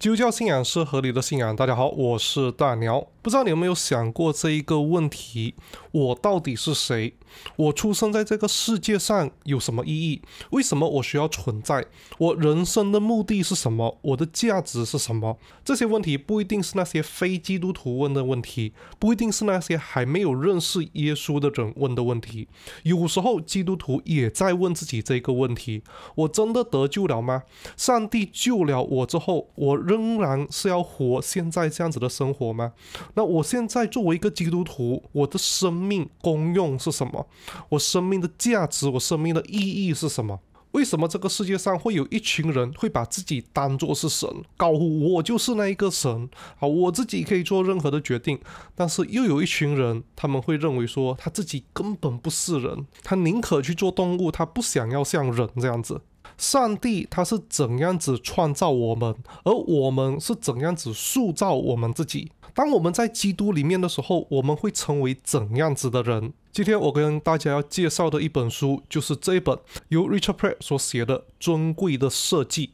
基督教信仰是合理的信仰。大家好，我是大鸟。不知道你有没有想过这一个问题：我到底是谁？我出生在这个世界上有什么意义？为什么我需要存在？我人生的目的是什么？我的价值是什么？这些问题不一定是那些非基督徒问的问题，不一定是那些还没有认识耶稣的人问的问题。有时候基督徒也在问自己这个问题：我真的得救了吗？上帝救了我之后，我。仍然是要活现在这样子的生活吗？那我现在作为一个基督徒，我的生命功用是什么？我生命的价值，我生命的意义是什么？为什么这个世界上会有一群人会把自己当做是神，高呼我就是那一个神啊？我自己可以做任何的决定，但是又有一群人，他们会认为说他自己根本不是人，他宁可去做动物，他不想要像人这样子。上帝他是怎样子创造我们，而我们是怎样子塑造我们自己？当我们在基督里面的时候，我们会成为怎样子的人？今天我跟大家要介绍的一本书，就是这一本由 Richard Pratt 所写的《尊贵的设计》，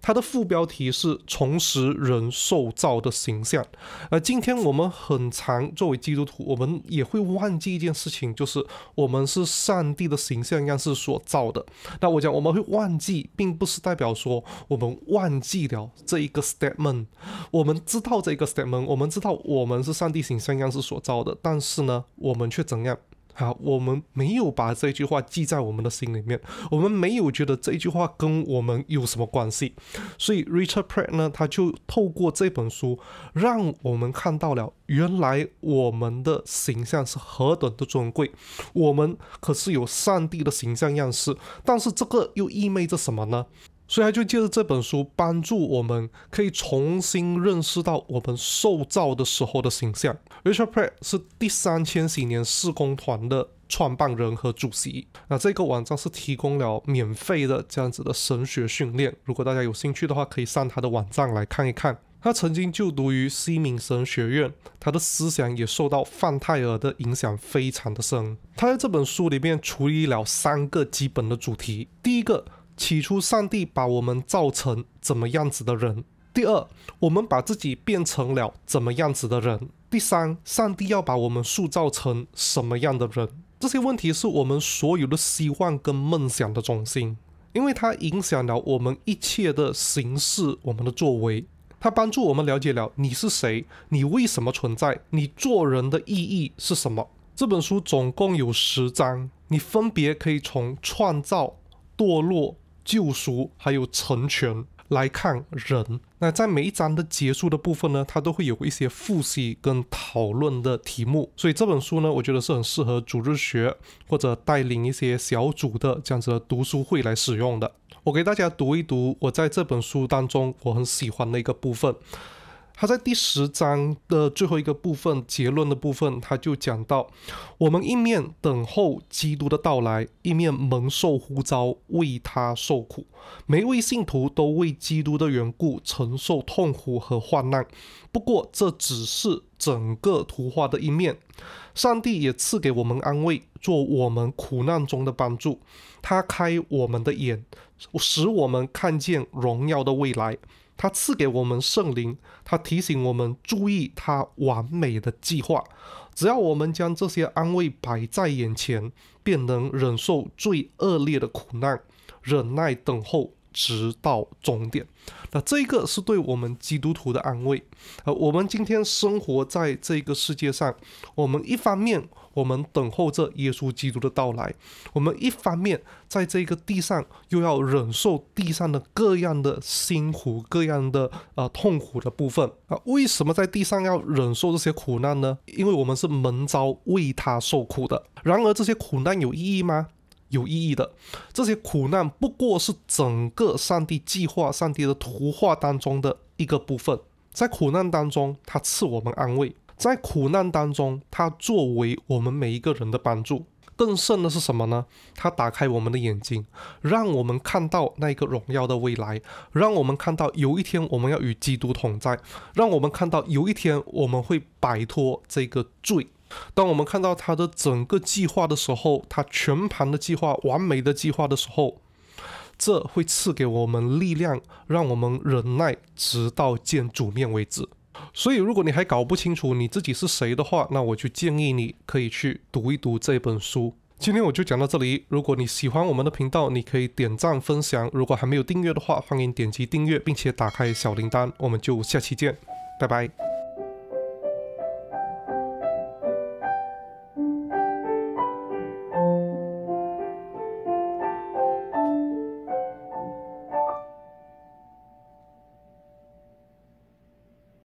它的副标题是“重拾人受造的形象”。而今天我们很常作为基督徒，我们也会忘记一件事情，就是我们是上帝的形象样式所造的。那我讲我们会忘记，并不是代表说我们忘记了这一个 statement，我们知道这一个 statement，我们知道我们是上帝形象样式所造的，但是呢，我们却怎样？好，我们没有把这句话记在我们的心里面，我们没有觉得这句话跟我们有什么关系，所以 Richard Pratt 呢，他就透过这本书，让我们看到了原来我们的形象是何等的尊贵，我们可是有上帝的形象样式，但是这个又意味着什么呢？所以，他就借着这本书，帮助我们可以重新认识到我们受造的时候的形象。Richard Pratt 是第三千禧年事工团的创办人和主席。那这个网站是提供了免费的这样子的神学训练。如果大家有兴趣的话，可以上他的网站来看一看。他曾经就读于西敏神学院，他的思想也受到范泰尔的影响非常的深。他在这本书里面处理了三个基本的主题。第一个。起初，上帝把我们造成怎么样子的人？第二，我们把自己变成了怎么样子的人？第三，上帝要把我们塑造成什么样的人？这些问题是我们所有的希望跟梦想的中心，因为它影响了我们一切的行事、我们的作为。它帮助我们了解了你是谁，你为什么存在，你做人的意义是什么。这本书总共有十章，你分别可以从创造、堕落。救赎，还有成全来看人。那在每一章的结束的部分呢，它都会有一些复习跟讨论的题目。所以这本书呢，我觉得是很适合组织学或者带领一些小组的这样子的读书会来使用的。我给大家读一读我在这本书当中我很喜欢的一个部分。他在第十章的最后一个部分，结论的部分，他就讲到：我们一面等候基督的到来，一面蒙受呼召，为他受苦。每位信徒都为基督的缘故承受痛苦和患难。不过这只是整个图画的一面。上帝也赐给我们安慰，做我们苦难中的帮助。他开我们的眼，使我们看见荣耀的未来。他赐给我们圣灵，他提醒我们注意他完美的计划。只要我们将这些安慰摆在眼前，便能忍受最恶劣的苦难，忍耐等候。直到终点，那这个是对我们基督徒的安慰。呃，我们今天生活在这个世界上，我们一方面我们等候着耶稣基督的到来，我们一方面在这个地上又要忍受地上的各样的辛苦、各样的呃痛苦的部分。啊，为什么在地上要忍受这些苦难呢？因为我们是蒙召为他受苦的。然而，这些苦难有意义吗？有意义的这些苦难不过是整个上帝计划、上帝的图画当中的一个部分。在苦难当中，他赐我们安慰；在苦难当中，他作为我们每一个人的帮助。更甚的是什么呢？他打开我们的眼睛，让我们看到那个荣耀的未来，让我们看到有一天我们要与基督同在，让我们看到有一天我们会摆脱这个罪。当我们看到他的整个计划的时候，他全盘的计划、完美的计划的时候，这会赐给我们力量，让我们忍耐，直到见主面为止。所以，如果你还搞不清楚你自己是谁的话，那我就建议你可以去读一读这本书。今天我就讲到这里。如果你喜欢我们的频道，你可以点赞、分享。如果还没有订阅的话，欢迎点击订阅，并且打开小铃铛。我们就下期见，拜拜。